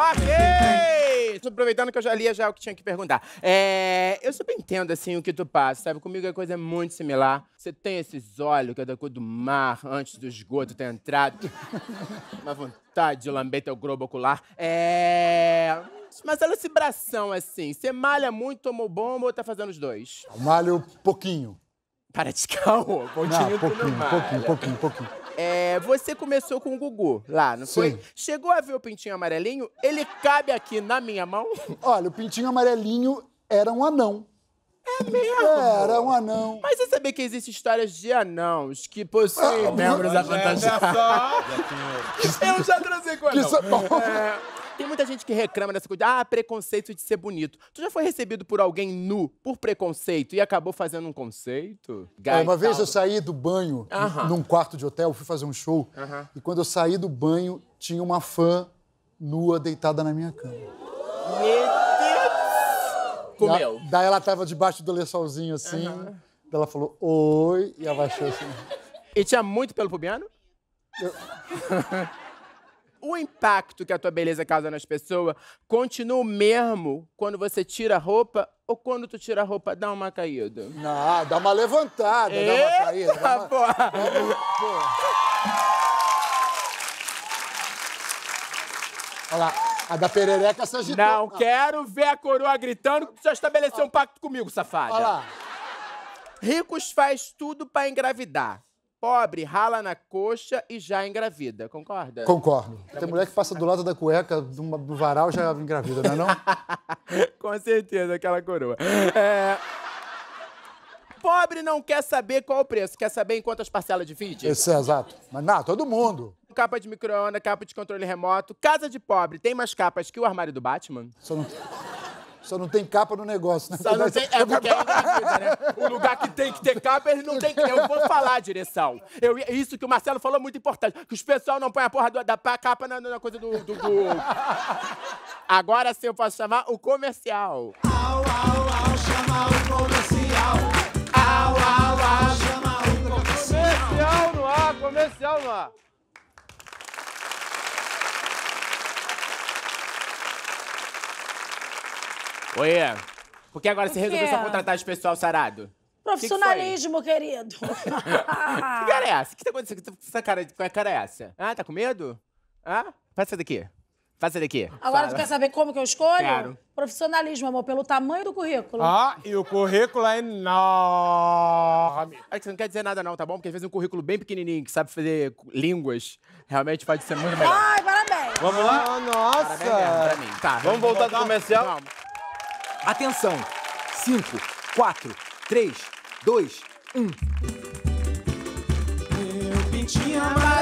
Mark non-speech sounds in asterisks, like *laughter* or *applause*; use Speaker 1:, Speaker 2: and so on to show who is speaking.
Speaker 1: Ok! Aproveitando que eu já lia já o que tinha que perguntar. É, eu super entendo, assim, o que tu passa, sabe? Comigo a é coisa é muito similar. Você tem esses olhos que é da cor do mar, antes do esgoto ter entrado. *laughs* Uma vontade de lamber teu globo ocular. É... Mas olha esse bração, assim. Você malha muito, tomou bomba ou tá fazendo os dois? Eu malho pouquinho. Para de calma, pouquinho, não, pouquinho, pouquinho, pouquinho, pouquinho. É, você começou com o Gugu lá, não foi? Chegou a ver o pintinho amarelinho? Ele cabe aqui na minha mão? *laughs* Olha, o pintinho amarelinho era um anão. É mesmo? É, era um anão. Mas você sabia que existem histórias de anãos que possuem ah, membros avantajados? É, só... *laughs* Eu já trazei com anão. Que so... é. Tem muita gente que reclama dessa coisa, ah, preconceito de ser bonito. Tu já foi recebido por alguém nu por preconceito e acabou fazendo um conceito? é, uma vez eu saí do banho uh -huh. num quarto de hotel, fui fazer um show, uh -huh. e quando eu saí do banho, tinha uma fã nua deitada na minha cama. Meu Comeu. Da, daí ela tava debaixo do lençolzinho assim, uh -huh. ela falou oi e abaixou assim. E tinha muito pelo pubiano? Eu... *laughs* o impacto que a tua beleza causa nas pessoas continua o mesmo quando você tira a roupa ou quando tu tira a roupa dá uma caída? Não, dá uma levantada, Eita, dá uma caída. Dá uma... Porra. Dá uma... Porra. Olha lá, a da perereca se agitou. Não, ah. quero ver a coroa gritando que tu já estabeleceu ah. um pacto comigo, safada. Olha lá. Ricos faz tudo para engravidar pobre rala na coxa e já engravida, concorda? Concordo. É tem mulher que passa do lado da cueca do varal já engravida, não é não? *laughs* Com certeza, aquela coroa. É... Pobre não quer saber qual o preço, quer saber em quantas parcelas divide? Isso é exato. Mas não, todo mundo. Capa de micro-ondas, capa de controle remoto. Casa de pobre tem mais capas que o armário do Batman? Só não... Só não tem capa no negócio, né? Só não tem, é porque é coisa, né? O lugar que tem que ter capa, ele não tem que... Eu vou falar a direção. Eu, isso que o Marcelo falou é muito importante. Que os pessoal não põem a porra do, da capa na, na coisa do, do, do... Agora sim eu posso chamar o comercial. Au, au, au, chama o comercial. Au, au, au, chama o comercial. Comercial no ar, comercial no ar. Oiê, por que agora você resolveu só contratar de pessoal sarado? Profissionalismo, que que querido. *laughs* que cara é essa? O que tá acontecendo? Que essa cara, qual é cara é essa? Ah, tá com medo? Ah, passa daqui. Passa daqui. Agora Fala. tu quer saber como que eu escolho? Claro. Profissionalismo, amor, pelo tamanho do currículo. Ah, e o currículo é enorme. É que você não quer dizer nada não, tá bom? Porque às vezes um currículo bem pequenininho, que sabe fazer línguas, realmente pode ser muito melhor. Ai, parabéns. Vamos lá? Ah, nossa. Parabéns mesmo, pra mim. Tá, vamos, vamos voltar, voltar do comercial? Vamos. Atenção! 5, 4, 3, 2, 1. Meu pedi amarelo.